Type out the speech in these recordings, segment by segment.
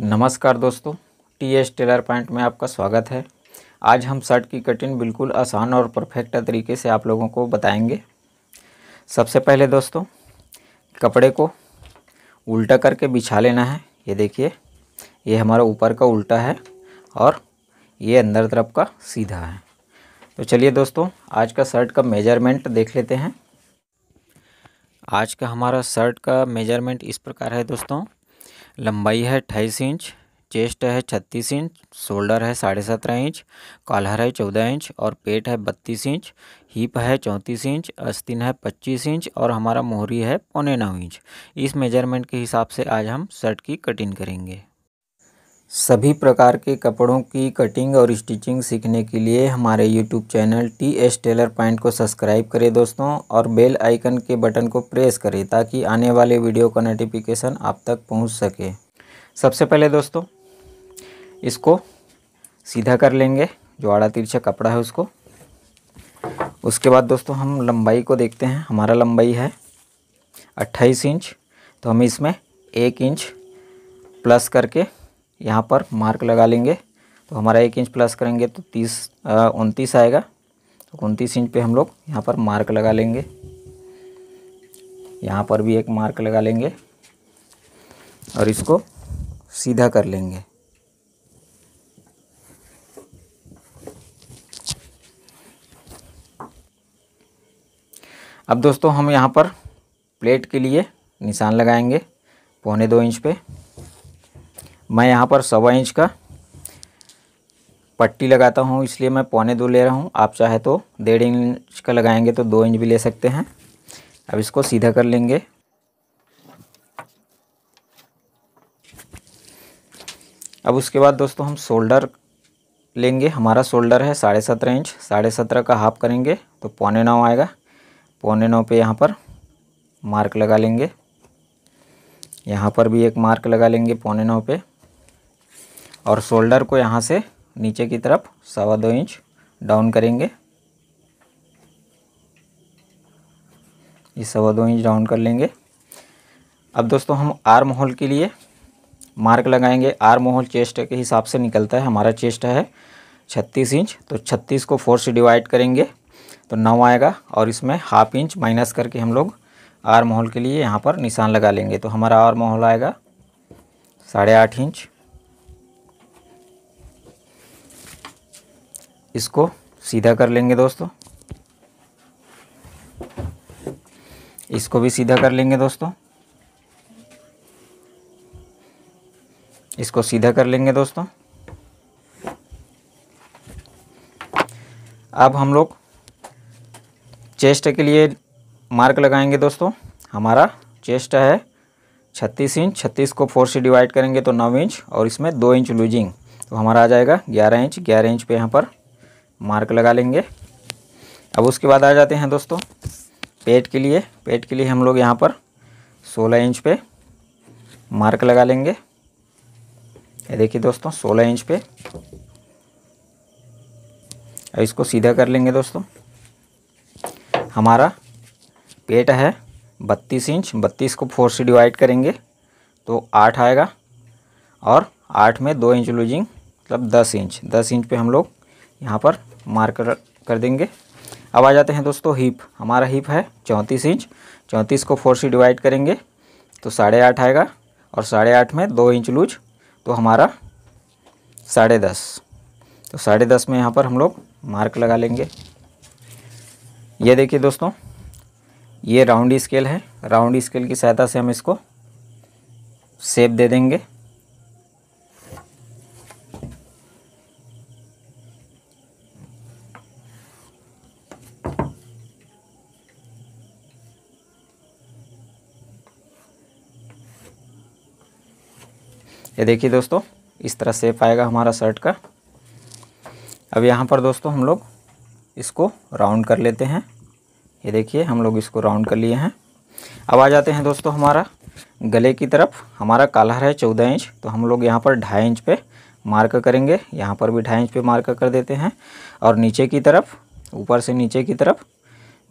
नमस्कार दोस्तों T S tailor point में आपका स्वागत है आज हम शर्ट की कटिंग बिल्कुल आसान और परफेक्ट तरीके से आप लोगों को बताएंगे सबसे पहले दोस्तों कपड़े को उल्टा करके बिछा लेना है ये देखिए ये हमारा ऊपर का उल्टा है और ये अंदर तरफ का सीधा है तो चलिए दोस्तों आज का शर्ट का मेजरमेंट देख लेते हैं आज का हमारा शर्ट का मेजरमेंट इस प्रकार है दोस्तों लंबाई है अट्ठाईस इंच चेस्ट है छत्तीस इंच शोल्डर है साढ़े सत्रह इंच कॉलर है चौदह इंच और पेट है बत्तीस इंच हिप है चौंतीस इंच अस्तिन है पच्चीस इंच और हमारा मोहरी है पौने नौ इंच इस मेजरमेंट के हिसाब से आज हम शर्ट की कटिंग करेंगे सभी प्रकार के कपड़ों की कटिंग और स्टिचिंग सीखने के लिए हमारे YouTube channel T S tailor point को सब्सक्राइब करें दोस्तों और बेल आइकन के बटन को प्रेस करें ताकि आने वाले वीडियो का नोटिफिकेशन आप तक पहुंच सके सबसे पहले दोस्तों इसको सीधा कर लेंगे जो आड़ा तिरछा कपड़ा है उसको उसके बाद दोस्तों हम लंबाई को देखते हैं हमारा लंबाई है अट्ठाईस इंच तो हम इसमें एक इंच प्लस करके यहाँ पर मार्क लगा लेंगे तो हमारा एक इंच प्लस करेंगे तो तीस उनतीस आएगा तो उनतीस इंच पे हम लोग यहाँ पर मार्क लगा लेंगे यहाँ पर भी एक मार्क लगा लेंगे और इसको सीधा कर लेंगे अब दोस्तों हम यहाँ पर प्लेट के लिए निशान लगाएंगे पौने दो इंच पे मैं यहाँ पर सवा इंच का पट्टी लगाता हूँ इसलिए मैं पौने दो ले रहा हूँ आप चाहे तो डेढ़ इंच का लगाएंगे तो दो इंच भी ले सकते हैं अब इसको सीधा कर लेंगे अब उसके बाद दोस्तों हम शोल्डर लेंगे हमारा शोल्डर है साढ़े सत्रह इंच साढ़े सत्रह का हाफ करेंगे तो पौने नौ आएगा पौने नौ पे यहाँ पर मार्क लगा लेंगे यहाँ पर भी एक मार्क लगा लेंगे पौने नौ पे और शोल्डर को यहाँ से नीचे की तरफ सवा दो इंच डाउन करेंगे ये सवा दो इंच डाउन कर लेंगे अब दोस्तों हम आर्म होल के लिए मार्क लगाएंगे आर्म होल चेस्ट के हिसाब से निकलता है हमारा चेस्ट है छत्तीस इंच तो छत्तीस को फोर से डिवाइड करेंगे तो नौ आएगा और इसमें हाफ इंच माइनस करके हम लोग आर्म होल के लिए यहाँ पर निशान लगा लेंगे तो हमारा आर्म होल आएगा साढ़े आठ इंच इसको सीधा कर लेंगे दोस्तों इसको भी सीधा कर लेंगे दोस्तों इसको सीधा कर लेंगे दोस्तों अब हम लोग चेस्ट के लिए मार्क लगाएंगे दोस्तों हमारा चेस्ट है छत्तीस इंच छत्तीस को 4 से डिवाइड करेंगे तो नौ इंच और इसमें दो इंच लूजिंग तो हमारा आ जाएगा ग्यारह इंच ग्यारह इंच पे यहाँ पर मार्क लगा लेंगे अब उसके बाद आ जाते हैं दोस्तों पेट के लिए पेट के लिए हम लोग यहाँ पर 16 इंच पे मार्क लगा लेंगे ये देखिए दोस्तों 16 इंच पे अब इसको सीधा कर लेंगे दोस्तों हमारा पेट है 32 इंच 32 को फोर से डिवाइड करेंगे तो आठ आएगा और आठ में दो इंच लूजिंग मतलब दस इंच दस इंच पे हम लोग यहाँ पर मार्क कर देंगे अब आ जाते हैं दोस्तों हीप हमारा हीप है चौंतीस इंच चौंतीस को फोर से डिवाइड करेंगे तो साढ़े आठ आएगा और साढ़े आठ में दो इंच लूज तो हमारा साढ़े दस तो साढ़े दस में यहाँ पर हम लोग मार्क लगा लेंगे ये देखिए दोस्तों ये राउंड स्केल है राउंड स्केल की सहायता से हम इसको सेप दे देंगे ये देखिए दोस्तों इस तरह सेप आएगा हमारा शर्ट का अब यहाँ पर दोस्तों हम लोग इसको राउंड कर लेते हैं ये देखिए हम लोग इसको राउंड कर लिए हैं अब आ जाते हैं दोस्तों हमारा गले की तरफ हमारा कालहर है चौदह इंच तो हम लोग यहाँ पर ढाई इंच पे मार्क करेंगे यहाँ पर भी ढाई इंच पे मार्क कर देते हैं और नीचे की तरफ ऊपर से नीचे की तरफ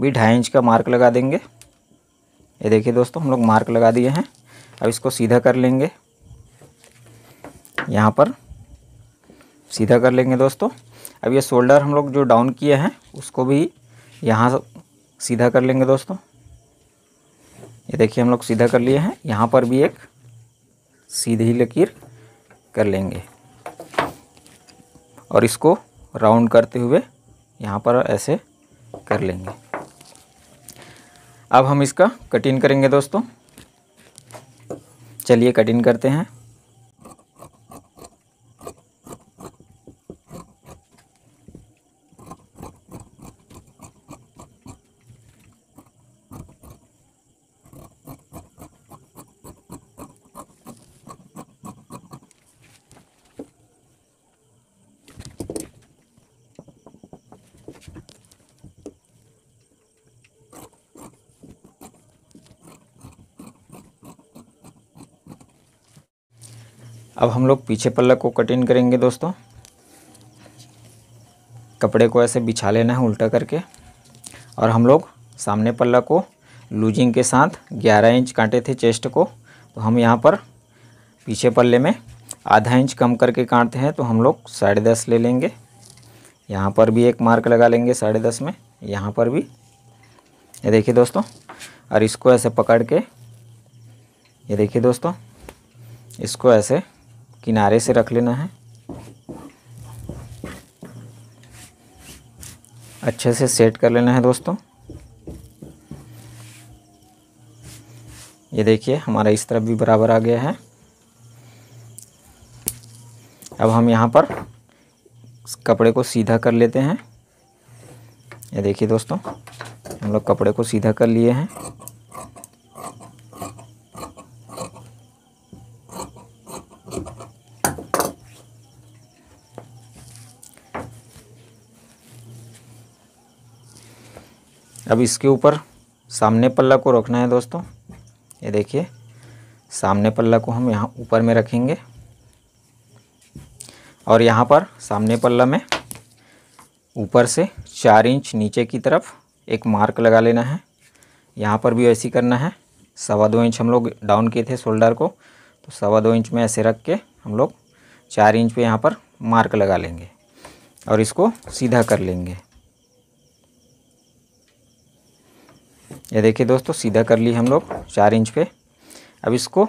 भी ढाई इंच का मार्क लगा देंगे ये देखिए दोस्तों हम लोग मार्क लगा दिए हैं अब इसको सीधा कर लेंगे यहाँ पर सीधा कर लेंगे दोस्तों अब ये शोल्डर हम लोग जो डाउन किए हैं उसको भी यहाँ सीधा कर लेंगे दोस्तों ये देखिए हम लोग सीधा कर लिए हैं यहाँ पर भी एक सीधी लकीर कर लेंगे और इसको राउंड करते हुए यहाँ पर ऐसे कर लेंगे अब हम इसका कटिंग करेंगे दोस्तों चलिए कटिंग करते हैं अब हम लोग पीछे पल्ला को कट इन करेंगे दोस्तों कपड़े को ऐसे बिछा लेना है उल्टा करके और हम लोग सामने पल्ला को लूजिंग के साथ 11 इंच काटे थे चेस्ट को तो हम यहाँ पर पीछे पल्ले में आधा इंच कम करके काटते हैं तो हम लोग साढ़े दस ले लेंगे यहाँ पर भी एक मार्क लगा लेंगे साढ़े दस में यहाँ पर भी ये देखिए दोस्तों और इसको ऐसे पकड़ के ये देखिए दोस्तों इसको ऐसे किनारे से रख लेना है अच्छे से सेट कर लेना है दोस्तों ये देखिए हमारा इस तरफ भी बराबर आ गया है अब हम यहाँ पर कपड़े को सीधा कर लेते हैं ये देखिए दोस्तों हम लोग कपड़े को सीधा कर लिए हैं अब इसके ऊपर सामने पल्ला को रखना है दोस्तों ये देखिए सामने पल्ला को हम यहाँ ऊपर में रखेंगे और यहाँ पर सामने पल्ला में ऊपर से चार इंच नीचे की तरफ एक मार्क लगा लेना है यहाँ पर भी वैसी करना है सवा दो इंच हम लोग डाउन किए थे शोल्डर को तो सवा दो इंच में ऐसे रख के हम लोग चार इंच पे यहाँ पर मार्क लगा लेंगे और इसको सीधा कर लेंगे ये देखिए दोस्तों सीधा कर ली हम लोग चार इंच पे अब इसको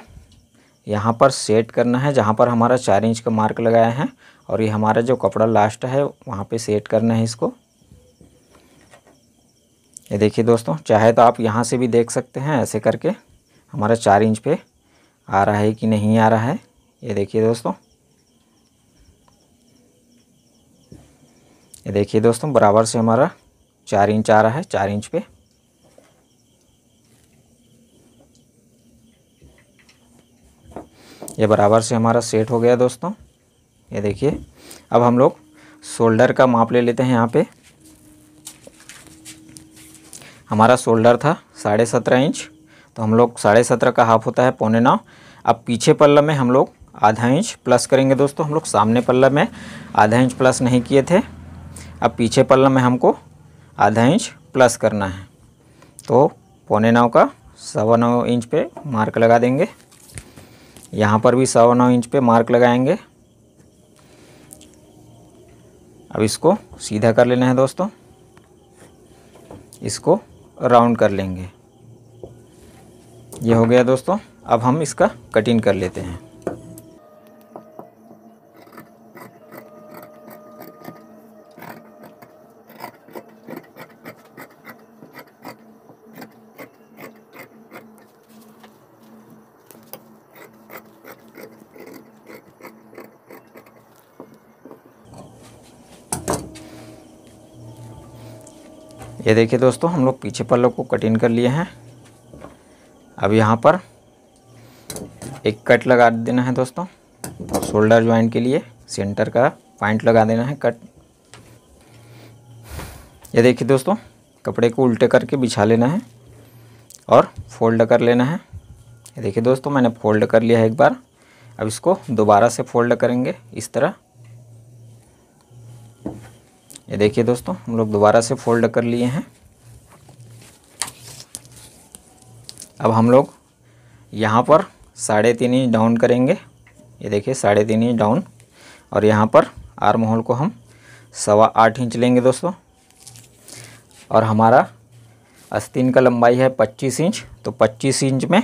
यहाँ पर सेट करना है जहाँ पर हमारा चार इंच का मार्क लगाया है और ये हमारा जो कपड़ा लास्ट है वहाँ पे सेट करना है इसको ये देखिए दोस्तों चाहे तो आप यहाँ से भी देख सकते हैं ऐसे करके हमारा चार इंच पे आ रहा है कि नहीं आ रहा है ये देखिए दोस्तों ये देखिए दोस्तों बराबर से हमारा चार इंच आ रहा है चार इंच पर ये बराबर से हमारा सेट हो गया दोस्तों ये देखिए अब हम लोग शोल्डर का माप ले लेते हैं यहाँ पे हमारा शोल्डर था साढ़े सत्रह इंच तो हम लोग साढ़े सत्रह का हाफ होता है पौने नौ अब पीछे पल्ला में हम लोग आधा इंच प्लस करेंगे दोस्तों हम लोग सामने पल्ला में आधा इंच प्लस नहीं किए थे अब पीछे पल्ला में हमको आधा इंच प्लस करना है तो पौने नौ का सवा नौ इंच पे मार्क लगा देंगे यहाँ पर भी सवा नौ इंच पे मार्क लगाएंगे अब इसको सीधा कर लेना है दोस्तों इसको राउंड कर लेंगे ये हो गया दोस्तों अब हम इसका कटिंग कर लेते हैं ये देखिए दोस्तों हम लोग पीछे पल्लों को कटिंग कर लिए हैं अब यहाँ पर एक कट लगा देना है दोस्तों शोल्डर ज्वाइंट के लिए सेंटर का पॉइंट लगा देना है कट ये देखिए दोस्तों कपड़े को उल्टे करके बिछा लेना है और फोल्ड कर लेना है ये देखिए दोस्तों मैंने फोल्ड कर लिया है एक बार अब इसको दोबारा से फोल्ड करेंगे इस तरह ये देखिए दोस्तों हम लोग दोबारा से फोल्ड कर लिए हैं अब हम लोग यहाँ पर साढ़े तीन इंच डाउन करेंगे ये देखिए साढ़े तीन इंच डाउन और यहाँ पर आर्म होल को हम सवा आठ इंच लेंगे दोस्तों और हमारा अस्तीन का लंबाई है पच्चीस इंच तो पच्चीस इंच में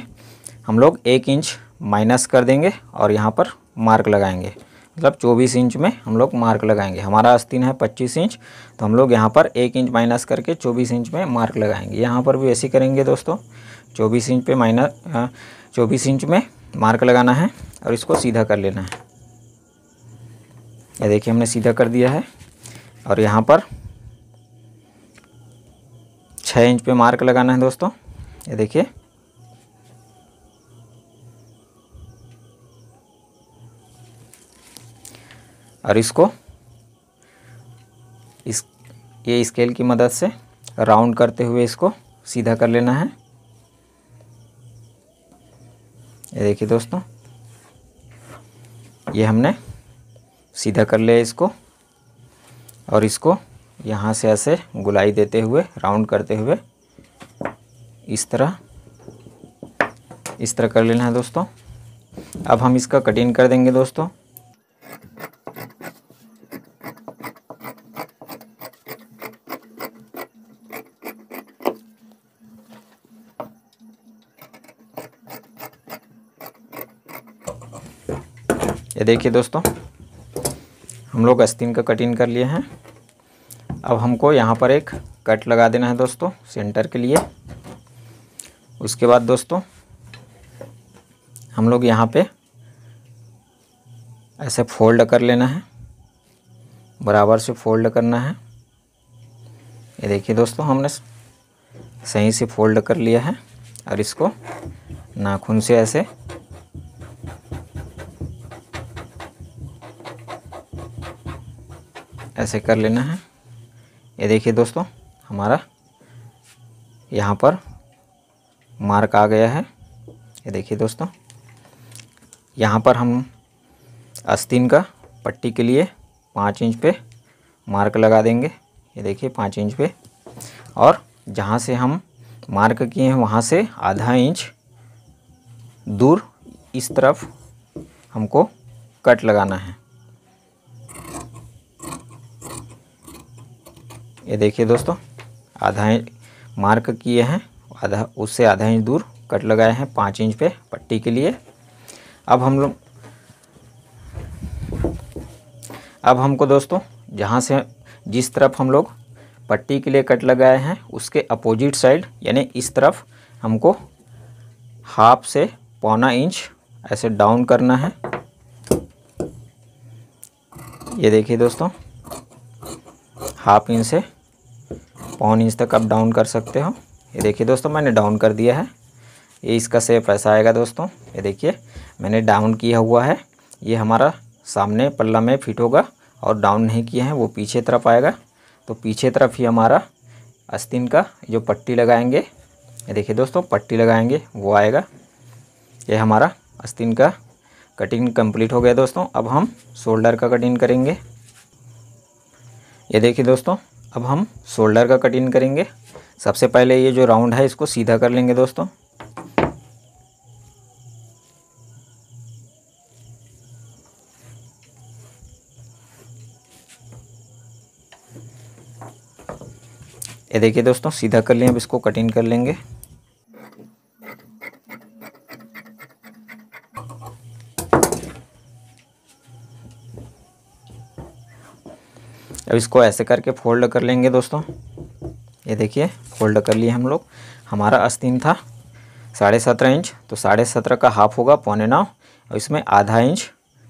हम लोग एक इंच माइनस कर देंगे और यहाँ पर मार्क लगाएंगे मतलब 24 इंच में हम लोग मार्क लगाएंगे हमारा आस्तीन है 25 इंच तो हम लोग यहाँ पर एक इंच माइनस करके 24 इंच में मार्क लगाएंगे यहाँ पर भी ऐसे करेंगे दोस्तों 24 इंच पे माइनस चौबीस इंच में मार्क लगाना है और इसको सीधा कर लेना है ये देखिए हमने सीधा कर दिया है और यहाँ पर छः इंच पे मार्क लगाना है दोस्तों ये देखिए और इसको इस ये स्केल की मदद से राउंड करते हुए इसको सीधा कर लेना है ये देखिए दोस्तों ये हमने सीधा कर लिया इसको और इसको यहाँ से ऐसे गुलाई देते हुए राउंड करते हुए इस तरह इस तरह कर लेना है दोस्तों अब हम इसका कटिंग कर देंगे दोस्तों देखिए दोस्तों हम लोग अस्तीन का कटिंग कर लिए हैं अब हमको यहाँ पर एक कट लगा देना है दोस्तों सेंटर के लिए उसके बाद दोस्तों हम लोग यहाँ पे ऐसे फोल्ड कर लेना है बराबर से फोल्ड करना है ये देखिए दोस्तों हमने सही से फोल्ड कर लिया है और इसको नाखून से ऐसे ऐसे कर लेना है ये देखिए दोस्तों हमारा यहाँ पर मार्क आ गया है ये देखिए दोस्तों यहाँ पर हम अस्तिन का पट्टी के लिए पाँच इंच पे मार्क लगा देंगे ये देखिए पाँच इंच पे और जहाँ से हम मार्क किए हैं वहाँ से आधा इंच दूर इस तरफ हमको कट लगाना है ये देखिए दोस्तों आधा इंच मार्क किए हैं आधा उससे आधा इंच दूर कट लगाए हैं पाँच इंच पे पट्टी के लिए अब हम लोग अब हमको दोस्तों जहाँ से जिस तरफ हम लोग पट्टी के लिए कट लगाए हैं उसके अपोजिट साइड यानी इस तरफ हमको हाफ से पौना इंच ऐसे डाउन करना है ये देखिए दोस्तों हाफ इंच से पौन इंच तक आप डाउन कर सकते हो ये देखिए दोस्तों मैंने डाउन कर दिया है ये इसका सेप ऐसा आएगा दोस्तों ये देखिए मैंने डाउन किया हुआ है ये हमारा सामने पल्ला में फिट होगा और डाउन नहीं किए हैं वो पीछे तरफ आएगा तो पीछे तरफ ही हमारा अस्तिन का जो पट्टी लगाएंगे ये देखिए दोस्तों पट्टी लगाएंगे वो आएगा ये हमारा अस्तिन का कटिंग कंप्लीट हो गया दोस्तों अब हम शोल्डर का कटिंग करेंगे ये देखिए दोस्तों अब हम शोल्डर का कटिंग करेंगे सबसे पहले ये जो राउंड है इसको सीधा कर लेंगे दोस्तों ये देखिए दोस्तों सीधा कर लिए अब इसको कटिंग कर लेंगे अब इसको ऐसे करके फोल्ड कर लेंगे दोस्तों ये देखिए फोल्ड कर लिए हम लोग हमारा अस्तीन था साढ़े सत्रह इंच तो साढ़े सत्रह का हाफ होगा पौने नाव और इसमें आधा इंच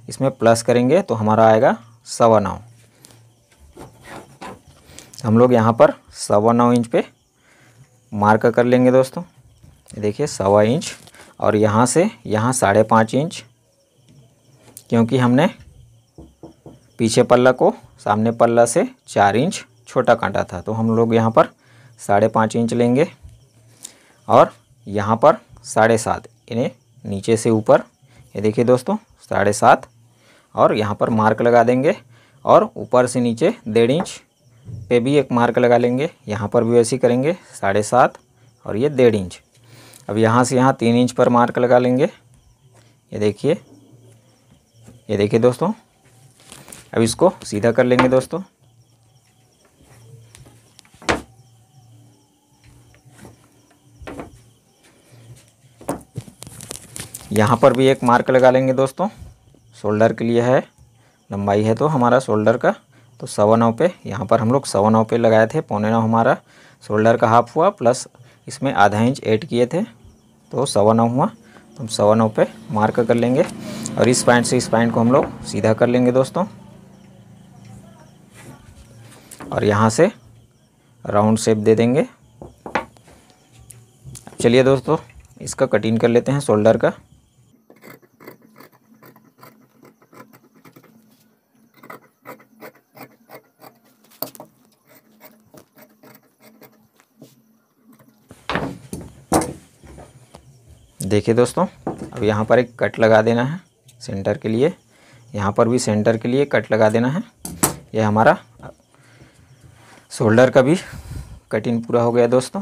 इसमें प्लस करेंगे तो हमारा आएगा सवा नाव हम लोग यहाँ पर सवा नौ इंच पे मार्क कर लेंगे दोस्तों देखिए सवा इंच और यहाँ से यहाँ साढ़े पाँच इंच क्योंकि हमने पीछे पल्ला को सामने पल्ला से चार इंच छोटा कांटा था तो हम लोग यहाँ पर साढ़े पाँच इंच लेंगे और यहाँ पर साढ़े सात इन्हें नीचे से ऊपर ये देखिए दोस्तों साढ़े सात और यहाँ पर मार्क लगा देंगे और ऊपर से नीचे डेढ़ इंच पे भी एक मार्क लगा लेंगे यहाँ पर भी वैसे करेंगे साढ़े सात और ये डेढ़ इंच अब यहाँ से यहाँ तीन इंच पर मार्क लगा लेंगे ये देखिए ये देखिए दोस्तों अब इसको सीधा कर लेंगे दोस्तों यहाँ पर भी एक मार्क लगा लेंगे दोस्तों शोल्डर के लिए है लंबाई है तो हमारा शोल्डर का तो सवा नौ पे यहाँ पर हम लोग सवा नौ पे लगाए थे पौने नौ हमारा शोल्डर का हाफ हुआ प्लस इसमें आधा इंच ऐड किए थे तो सवा नौ हुआ तो हम सवा नौ पे मार्क कर लेंगे और इस पॉइंट से इस पॉइंट को हम लोग सीधा कर लेंगे दोस्तों और यहाँ से राउंड शेप दे देंगे चलिए दोस्तों इसका कटिंग कर लेते हैं शोल्डर का देखिए दोस्तों अब यहाँ पर एक कट लगा देना है सेंटर के लिए यहाँ पर भी सेंटर के लिए कट लगा देना है यह हमारा शोल्डर का भी कटिंग पूरा हो गया दोस्तों